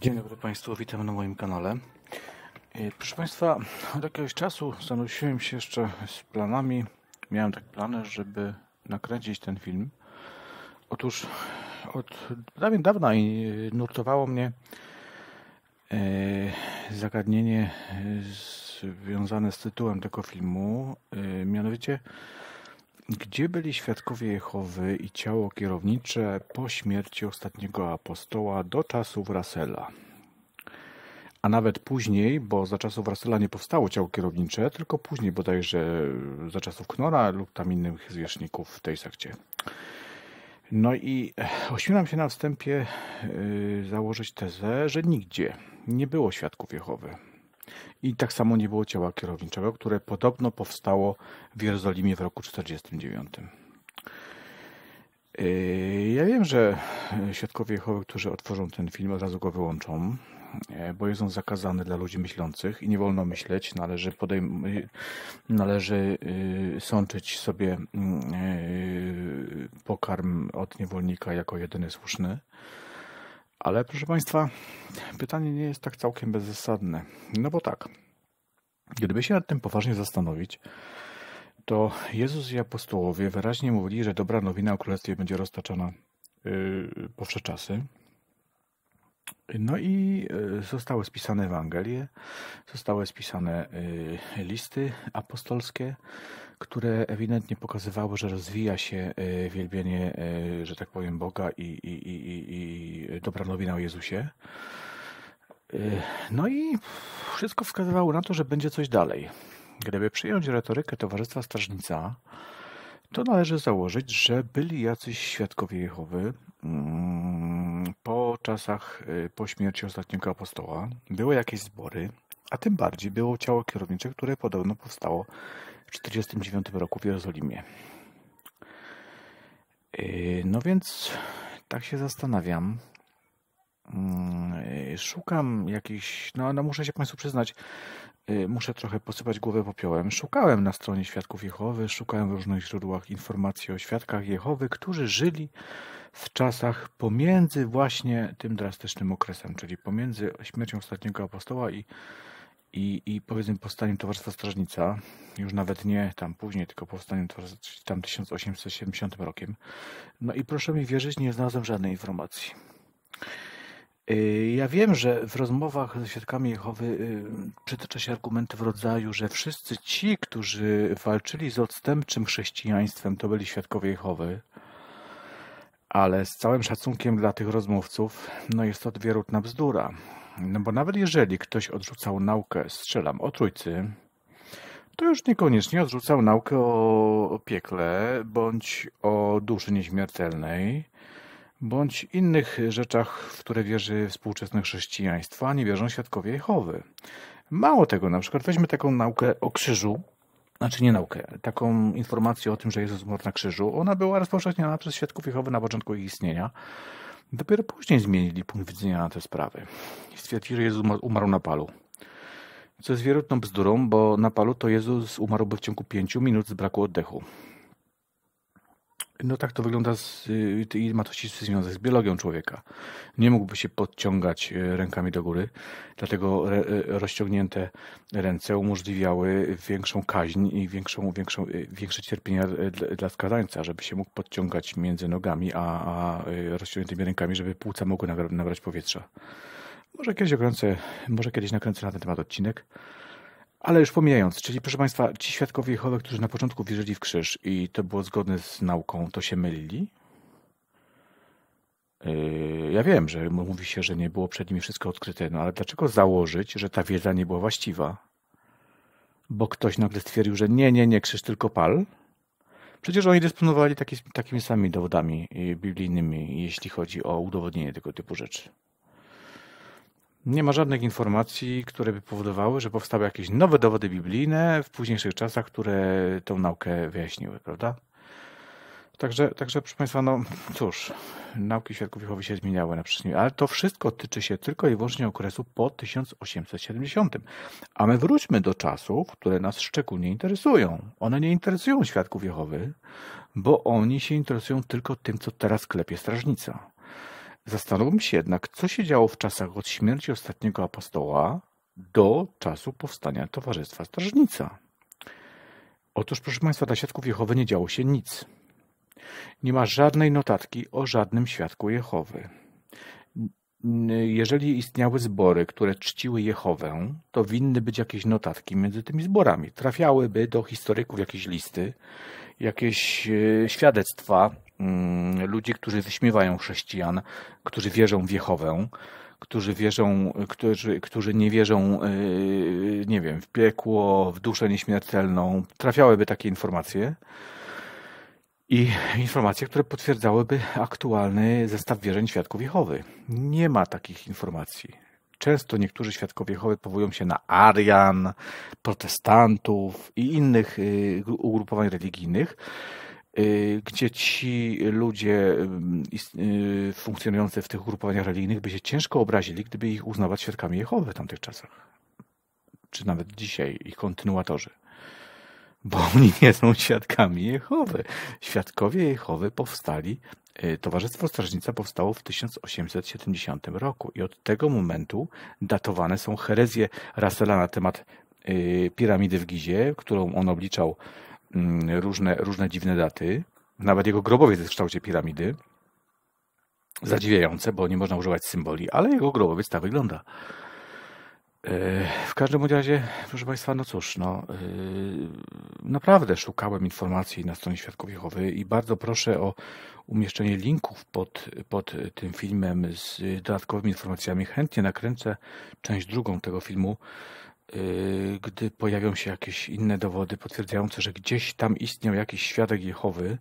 Dzień dobry Państwu, witam na moim kanale. E, proszę Państwa, od jakiegoś czasu zanosiłem się jeszcze z planami. Miałem tak plany, żeby nakręcić ten film. Otóż od dawien dawna nurtowało mnie e, zagadnienie związane z tytułem tego filmu, e, mianowicie gdzie byli świadkowie Jehowy i ciało kierownicze po śmierci ostatniego apostoła do czasów Rasela. A nawet później, bo za czasów Rasela nie powstało ciało kierownicze, tylko później bodajże za czasów Knora lub tam innych zwierzchników w tej sekcie. No i ośmielam się na wstępie y, założyć tezę, że nigdzie nie było świadków Jehowy i tak samo nie było ciała kierowniczego, które podobno powstało w Jerozolimie w roku 49. Yy, ja wiem, że świadkowie Jehowy, którzy otworzą ten film, od razu go wyłączą, yy, bo jest on zakazany dla ludzi myślących i nie wolno myśleć, należy, podejm- należy yy, sączyć sobie pokarm od niewolnika jako jedyny słuszny. Ale proszę Państwa, pytanie nie jest tak całkiem bezzasadne. No bo tak, gdyby się nad tym poważnie zastanowić, to Jezus i apostołowie wyraźnie mówili, że dobra nowina o królestwie będzie roztaczana yy, po wsze czasy. No i yy, zostały spisane Ewangelie, zostały spisane yy, listy apostolskie, które ewidentnie pokazywały, że rozwija się e, wielbienie, e, że tak powiem, Boga i, i, i, i dobra nowina o Jezusie. E, no i wszystko wskazywało na to, że będzie coś dalej. Gdyby przyjąć retorykę Towarzystwa Strażnica, to należy założyć, że byli jacyś świadkowie Jehowy mm, po czasach, po śmierci ostatniego apostoła. Były jakieś zbory, a tym bardziej było ciało kierownicze, które podobno powstało w 1949 roku w Jerozolimie. Y, no więc tak się zastanawiam. Mm, y, szukam jakichś, no, no muszę się Państwu przyznać, y, muszę trochę posypać głowę popiołem. Szukałem na stronie Świadków Jehowy, szukałem w różnych źródłach informacji o świadkach Jehowy, którzy żyli w czasach pomiędzy właśnie tym drastycznym okresem, czyli pomiędzy śmiercią ostatniego apostoła i i, i powiedzmy powstaniem Towarzystwa Strażnica, już nawet nie tam później, tylko powstaniem Towarzystwa tam 1870 rokiem. No i proszę mi wierzyć, nie znalazłem żadnej informacji. Y, ja wiem, że w rozmowach ze świadkami Jehowy y, przytacza się argumenty w rodzaju, że wszyscy ci, którzy walczyli z odstępczym chrześcijaństwem, to byli świadkowie Jehowy. Ale z całym szacunkiem dla tych rozmówców, no jest to wierutna bzdura. No bo nawet jeżeli ktoś odrzucał naukę, strzelam, o trójcy, to już niekoniecznie odrzucał naukę o, piekle, bądź o duszy nieśmiertelnej, bądź innych rzeczach, w które wierzy współczesne chrześcijaństwo, a nie wierzą świadkowie Jehowy. Mało tego, na przykład weźmy taką naukę o krzyżu, znaczy nie naukę, taką informację o tym, że Jezus umarł na krzyżu. Ona była rozpowszechniana przez świadków Jehowy na początku ich istnienia. Dopiero później zmienili punkt widzenia na te sprawy i stwierdzili, że Jezus umarł na palu. Co jest wierutną bzdurą, bo na palu to Jezus umarłby w ciągu pięciu minut z braku oddechu. No tak to wygląda z, y, i ma to ścisły związek z biologią człowieka. Nie mógłby się podciągać e, rękami do góry, dlatego re, e, rozciągnięte ręce umożliwiały większą kaźń i większą, większą, e, większe cierpienia dla, dla skazańca, żeby się mógł podciągać między nogami, a, a rozciągniętymi rękami, żeby płuca mogły nabrać powietrza. Może kiedyś, okręcę, może kiedyś nakręcę na ten temat odcinek. Ale już pomijając, czyli proszę Państwa, ci świadkowie Jehowy, którzy na początku wierzyli w krzyż i to było zgodne z nauką, to się mylili? Yy, ja wiem, że mówi się, że nie było przed nimi wszystko odkryte, no ale dlaczego założyć, że ta wiedza nie była właściwa? Bo ktoś nagle stwierdził, że nie, nie, nie, krzyż tylko pal? Przecież oni dysponowali taki, takimi samymi dowodami yy, biblijnymi, jeśli chodzi o udowodnienie tego typu rzeczy. Nie ma żadnych informacji, które by powodowały, że powstały jakieś nowe dowody biblijne w późniejszych czasach, które tą naukę wyjaśniły, prawda? Także, także proszę Państwa, no cóż, nauki świadków Jehowy się zmieniały na przestrzeni, ale to wszystko tyczy się tylko i wyłącznie okresu po 1870. A my wróćmy do czasów, które nas szczególnie interesują. One nie interesują świadków Jehowy, bo oni się interesują tylko tym, co teraz klepie strażnica. Zastanówmy się jednak, co się działo w czasach od śmierci ostatniego apostoła do czasu powstania Towarzystwa Strażnica. Otóż, proszę Państwa, dla świadków Jehowy nie działo się nic. Nie ma żadnej notatki o żadnym świadku Jehowy. Jeżeli istniały zbory, które czciły Jehowę, to winny być jakieś notatki między tymi zborami. Trafiałyby do historyków jakieś listy, jakieś e, świadectwa mm, ludzi, którzy wyśmiewają chrześcijan, którzy wierzą w Jehowę, którzy wierzą, którzy, którzy nie wierzą, e, nie wiem, w piekło, w duszę nieśmiertelną. Trafiałyby takie informacje i informacje, które potwierdzałyby aktualny zestaw wierzeń świadków Jehowy. Nie ma takich informacji. Często niektórzy świadkowie Jehowy powołują się na Arian, protestantów i innych y, ugrupowań religijnych, y, gdzie ci ludzie y, funkcjonujący w tych ugrupowaniach religijnych by się ciężko obrazili, gdyby ich uznawać świadkami Jehowy w tamtych czasach. Czy nawet dzisiaj ich kontynuatorzy bo oni nie są świadkami Jehowy. Świadkowie Jehowy powstali Y, Towarzystwo Strażnica powstało w 1870 roku i od tego momentu datowane są herezje Rassela na temat y, piramidy w Gizie, którą on obliczał mm, różne, różne dziwne daty. Nawet jego grobowiec jest w kształcie piramidy. Zadziwiające, bo nie można używać symboli, ale jego grobowiec tak wygląda. W każdym razie, proszę Państwa, no cóż, no, y, naprawdę szukałem informacji na stronie Świadków Jehowy i bardzo proszę o umieszczenie linków pod, pod tym filmem z dodatkowymi informacjami. Chętnie nakręcę część drugą tego filmu, y, gdy pojawią się jakieś inne dowody potwierdzające, że gdzieś tam istniał jakiś świadek Jehowy,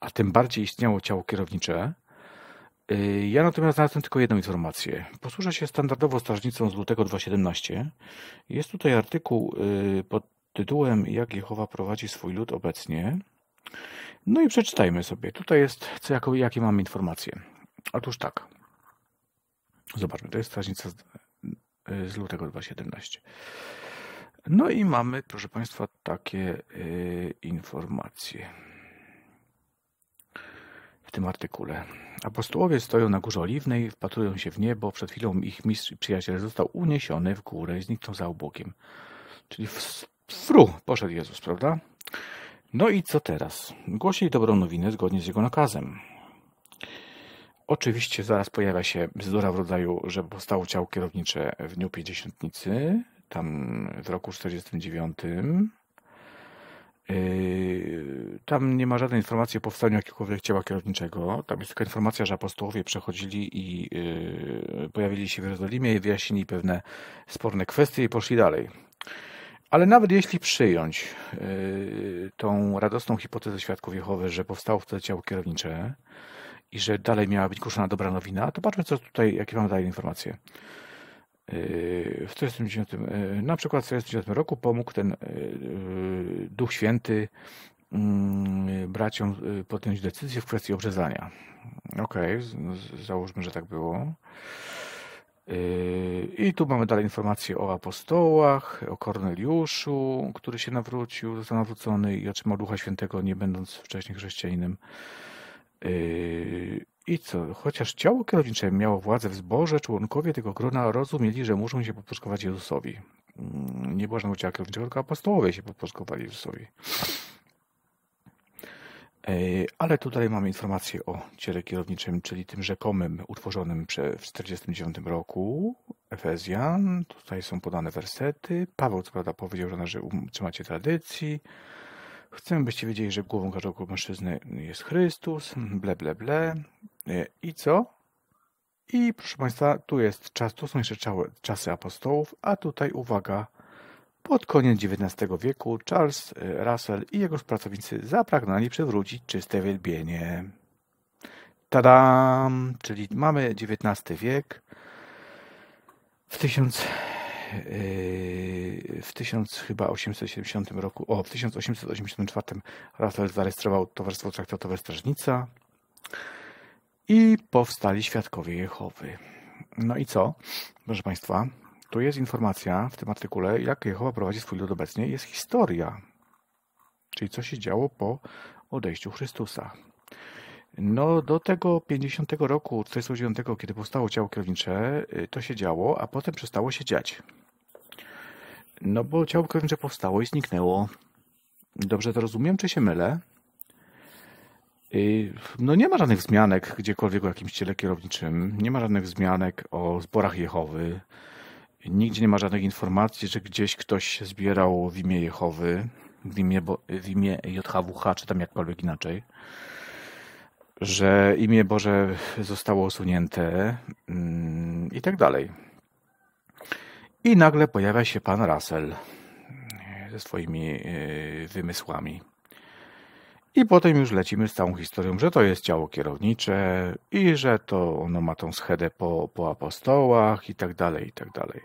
a tym bardziej istniało ciało kierownicze. Y, ja natomiast znalazłem tylko jedną informację. Posłużę się standardowo strażnicą z lutego 2017. Jest tutaj artykuł y, pod tytułem Jak Jehowa prowadzi swój lud obecnie. No i przeczytajmy sobie. Tutaj jest, co, jako, jakie mamy informacje. Otóż tak. Zobaczmy, to jest strażnica z, y, z lutego 2017. No i mamy, proszę Państwa, takie y, informacje w tym artykule. Apostołowie stoją na Górze Oliwnej, wpatrują się w niebo. Przed chwilą ich mistrz i przyjaciel został uniesiony w górę i zniknął za obłokiem. Czyli fru, poszedł Jezus, prawda? No i co teraz? Głosili dobrą nowinę zgodnie z jego nakazem. Oczywiście zaraz pojawia się bzdura w rodzaju, że powstało ciało kierownicze w dniu Pięćdziesiątnicy, tam w roku 49. Yy, tam nie ma żadnej informacji o powstaniu jakiegokolwiek ciała kierowniczego. Tam jest tylko informacja, że apostołowie przechodzili i yy, pojawili się w Jerozolimie i wyjaśnili pewne sporne kwestie i poszli dalej. Ale nawet jeśli przyjąć yy, tą radosną hipotezę świadków Jehowy, że powstało wtedy ciało kierownicze i że dalej miała być kuszona dobra nowina, to patrzmy, co tutaj, jakie mamy dalej informacje. Y, w 49, y, na przykład w 49 roku pomógł ten y, Duch Święty mm, braciom podjąć decyzję w kwestii obrzezania. Okej, okay, załóżmy, że tak było. I tu mamy dalej informacje o apostołach, o Korneliuszu, który się nawrócił, został nawrócony i otrzymał Ducha Świętego, nie będąc wcześniej chrześcijaninem. I co? Chociaż ciało kierownicze miało władzę w zborze, członkowie tego grona rozumieli, że muszą się podporządkować Jezusowi. Mm, nie było żadnego ciała kierowniczego, tylko apostołowie się podporządkowali Jezusowi. E, ale tutaj mamy informację o ciele kierowniczym, czyli tym rzekomym utworzonym w 49 roku Efezjan. Tutaj są podane wersety. Paweł co prawda powiedział, że um, trzymacie tradycji. Chcemy, byście wiedzieli, że głową każdego mężczyzny jest Chrystus, ble, ble, ble. E, I co? I proszę Państwa, tu jest czas, tu są jeszcze czasy apostołów, a tutaj uwaga, pod koniec XIX wieku Charles e, Russell i jego pracownicy zapragnęli przywrócić czyste wielbienie. Tadam! Czyli mamy XIX wiek. W 1000 e, w 1870 roku, o, w 1884 Russell zarejestrował Towarzystwo Traktatowe Strażnica i powstali świadkowie Jehowy. No i co? Proszę Państwa, tu jest informacja w tym artykule, jak Jehowa prowadzi swój lud obecnie. Jest historia, czyli co się działo po odejściu Chrystusa. No, do tego 50 roku 49, kiedy powstało ciało kierownicze, y, to się działo, a potem przestało się dziać. No, bo ciało kierownicze powstało i zniknęło. Dobrze to rozumiem, czy się mylę? Y, no nie ma żadnych wzmianek gdziekolwiek o jakimś ciele kierowniczym, nie ma żadnych wzmianek o zborach Jehowy, nigdzie nie ma żadnych informacji, że gdzieś ktoś zbierał w imię Jehowy, w imię, w imię JHWH, czy tam jakkolwiek inaczej, że imię Boże zostało usunięte mm, i tak dalej. I nagle pojawia się pan Russell ze swoimi y, wymysłami. I potem już lecimy z całą historią, że to jest ciało kierownicze i że to ono ma tą schedę po, po apostołach i tak dalej, i tak dalej.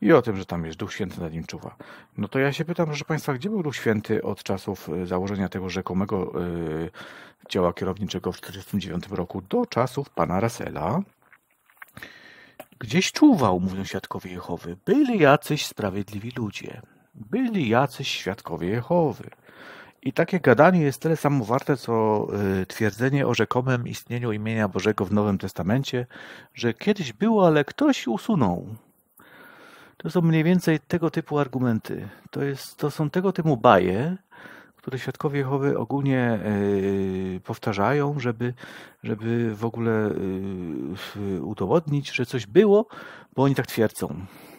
I o tym, że tam jest Duch Święty nad nim czuwa. No to ja się pytam, proszę Państwa, gdzie był Duch Święty od czasów y, założenia tego rzekomego yy, ciała kierowniczego w 1949 roku do czasów pana Rasela? Gdzieś czuwał, mówią świadkowie Jehowy. Byli jacyś sprawiedliwi ludzie. Byli jacyś świadkowie Jehowy i takie gadanie jest tyle samo warte, co y, twierdzenie o rzekomym istnieniu imienia Bożego w Nowym Testamencie, że kiedyś było, ale ktoś usunął. To są mniej więcej tego typu argumenty. To, jest, to są tego typu baje, które świadkowie Jehowy ogólnie y, powtarzają, żeby, żeby w ogóle y, udowodnić, że coś było, bo oni tak twierdzą.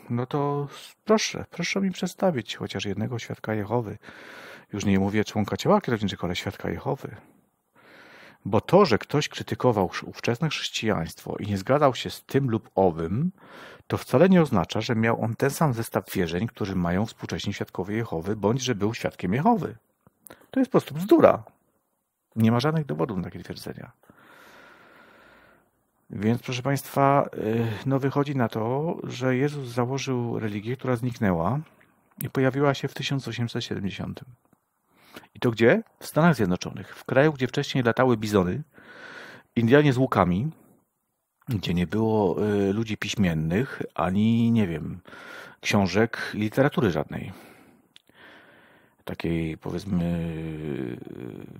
No to proszę, proszę mi przedstawić chociaż jednego świadka Jehowy, już nie mówię członka ciała kierowniczego, ale świadka Jehowy. Bo to, że ktoś krytykował ówczesne chrześcijaństwo i nie zgadzał się z tym lub owym, to wcale nie oznacza, że miał on ten sam zestaw wierzeń, który mają współcześni świadkowie Jehowy, bądź że był świadkiem Jehowy. To jest po prostu bzdura. Nie ma żadnych dowodów na takie twierdzenia. Więc, proszę Państwa, y, no wychodzi na to, że Jezus założył religię, która zniknęła i pojawiła się w 1870. I to gdzie? W Stanach Zjednoczonych, w kraju, gdzie wcześniej latały bizony, Indianie z łukami, gdzie nie było y, ludzi piśmiennych, ani nie wiem, książek, literatury żadnej. Takiej powiedzmy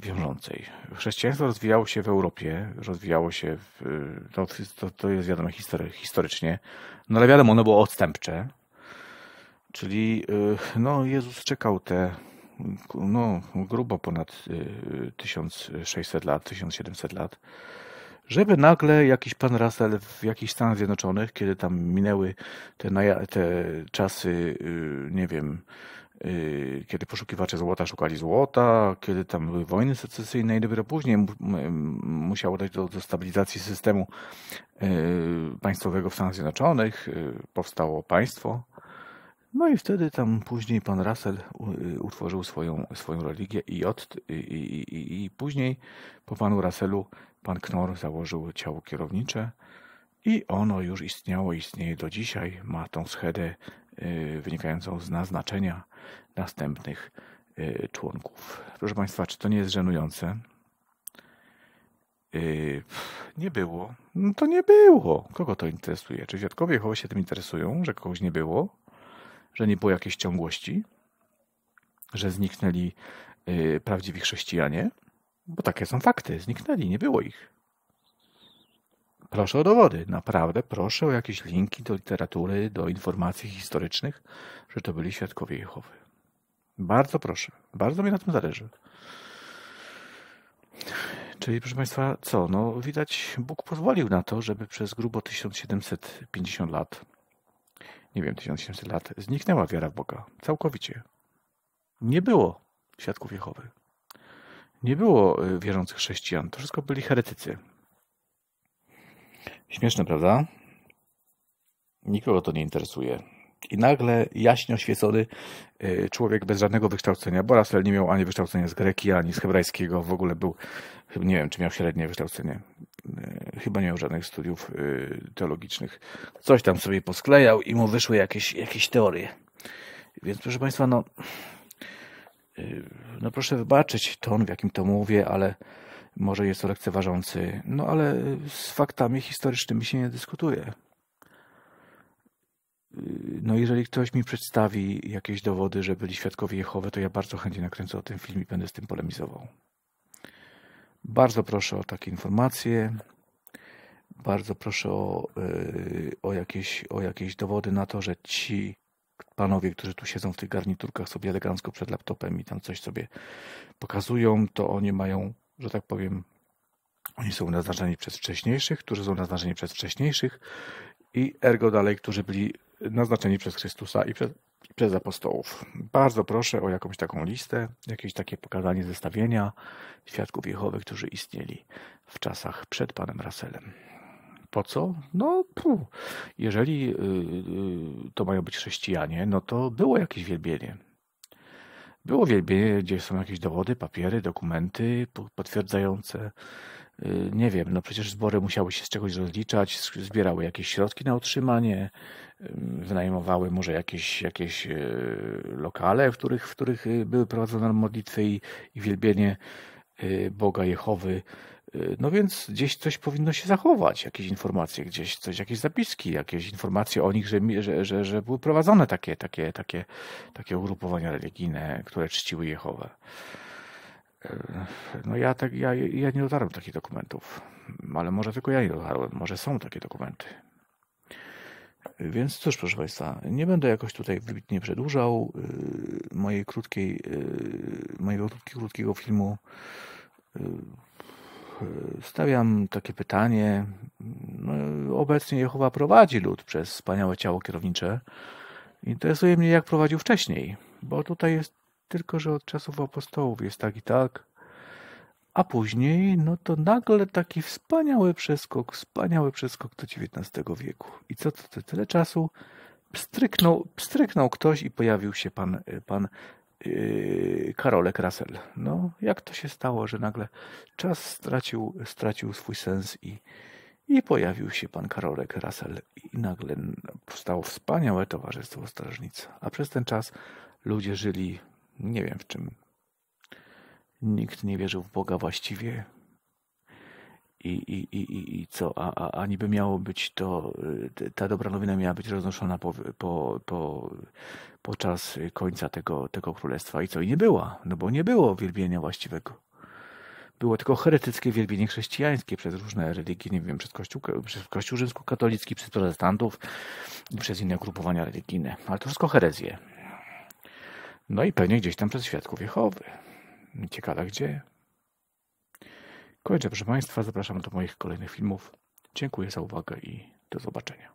y, wiążącej. Chrześcijaństwo rozwijało się w Europie, rozwijało się, w, y, to, to, to jest wiadomo history, historycznie, no ale wiadomo, ono było odstępcze, czyli no, Jezus czekał te no, grubo ponad 1600 y, lat, 1700 lat, żeby nagle jakiś pan Russell w jakichś Stanach Zjednoczonych, kiedy tam minęły te, te czasy, y, nie wiem, y, kiedy poszukiwacze złota szukali złota, kiedy tam były wojny secesyjne i dopiero później musiało dojść do, do stabilizacji systemu państwowego w Stanach Zjednoczonych, powstało państwo no i wtedy tam później pan Russell y, utworzył swoją, swoją religię i, od, i, i, i później po panu Russellu pan Knorr założył ciało kierownicze i ono już istniało, istnieje do dzisiaj. Ma tą schedę y, wynikającą z naznaczenia następnych y, członków. Proszę Państwa, czy to nie jest żenujące? nie było. No to nie było. Kogo to interesuje? Czy świadkowie Jehowy się tym interesują, że kogoś nie było? że nie było jakiejś ciągłości, że zniknęli yy, prawdziwi chrześcijanie, bo takie są fakty, zniknęli, nie było ich. Proszę o dowody, naprawdę proszę o jakieś linki do literatury, do informacji historycznych, że to byli świadkowie Jehowy. Bardzo proszę, bardzo mi na tym zależy. Czyli, proszę Państwa, co? No, widać, Bóg pozwolił na to, żeby przez grubo 1750 lat nie wiem, tysięcy lat, zniknęła wiara w Boga. Całkowicie. Nie było świadków Jehowy. Nie było y, wierzących chrześcijan. To wszystko byli heretycy. Śmieszne, prawda? Nikogo to nie interesuje. I nagle jaśnie oświecony y, człowiek bez żadnego wykształcenia, bo Russell nie miał ani wykształcenia z greki, ani z hebrajskiego, w ogóle był, nie wiem, czy miał średnie wykształcenie chyba nie miał żadnych studiów y, teologicznych. Coś tam sobie posklejał i mu wyszły jakieś, jakieś teorie. Więc proszę Państwa, no, y, no proszę wybaczyć ton, w jakim to mówię, ale może jest to lekceważący. No ale z faktami historycznymi się nie dyskutuje. Y, no jeżeli ktoś mi przedstawi jakieś dowody, że byli świadkowie Jehowy, to ja bardzo chętnie nakręcę o tym film i będę z tym polemizował. Bardzo proszę o takie informacje bardzo proszę o, y, o, jakieś, o jakieś dowody na to, że ci panowie, którzy tu siedzą w tych garniturkach sobie elegancko przed laptopem i tam coś sobie pokazują, to oni mają, że tak powiem, oni są naznaczeni przez wcześniejszych, którzy są naznaczeni przez wcześniejszych i ergo dalej, którzy byli naznaczeni przez Chrystusa i przez, i przez apostołów. Bardzo proszę o jakąś taką listę, jakieś takie pokazanie zestawienia świadków Jehowy, którzy istnieli w czasach przed panem Raselem. Po co? No, jeżeli y, y, to mają być chrześcijanie, no to było jakieś wielbienie. Było wielbienie, gdzie są jakieś dowody, papiery, dokumenty potwierdzające. Y, nie wiem, no przecież zbory musiały się z czegoś rozliczać, zbierały jakieś środki na utrzymanie, wynajmowały może jakieś, jakieś lokale, w których, w których były prowadzone modlitwy i, i wielbienie Boga Jehowy Y, no więc gdzieś coś powinno się zachować, jakieś informacje, gdzieś coś, jakieś zapiski, jakieś informacje o nich, że, że, że, że były prowadzone takie, takie, takie, takie ugrupowania religijne, które czciły Jehowę. Y, no ja, tak, ja, ja nie dotarłem do takich dokumentów, ale może tylko ja nie dotarłem, może są takie dokumenty. Y, więc cóż, proszę Państwa, nie będę jakoś tutaj wybitnie przedłużał mojej krótkiej, mojego krótkiego filmu stawiam takie pytanie. No, obecnie Jehowa prowadzi lud przez wspaniałe ciało kierownicze. Interesuje mnie, jak prowadził wcześniej, bo tutaj jest tylko, że od czasów apostołów jest tak i tak. A później, no to nagle taki wspaniały przeskok, wspaniały przeskok do XIX wieku. I co to tyle czasu? Pstryknął, pstryknął ktoś i pojawił się pan, pan Yy, Karolek Rassel. No, jak to się stało, że nagle czas stracił, stracił swój sens i, i pojawił się pan Karolek Rassel i nagle powstało wspaniałe towarzystwo strażnic. A przez ten czas ludzie żyli nie wiem w czym. Nikt nie wierzył w Boga właściwie i, i, i, i co? A, a, a niby miało być to, y, ta dobra nowina miała być roznoszona po, po, po, podczas końca tego, tego królestwa. I co? I nie była, no bo nie było wielbienia właściwego. Było tylko heretyckie wielbienie chrześcijańskie przez różne religie, nie wiem, przez Kościół, przez kościół rzymskokatolicki, przez protestantów i przez inne grupowania religijne. Ale to wszystko herezje. No i pewnie gdzieś tam przez świadków Jehowy. Ciekawe gdzie. Kończę, proszę Państwa, zapraszam do moich kolejnych filmów. Dziękuję za uwagę i do zobaczenia.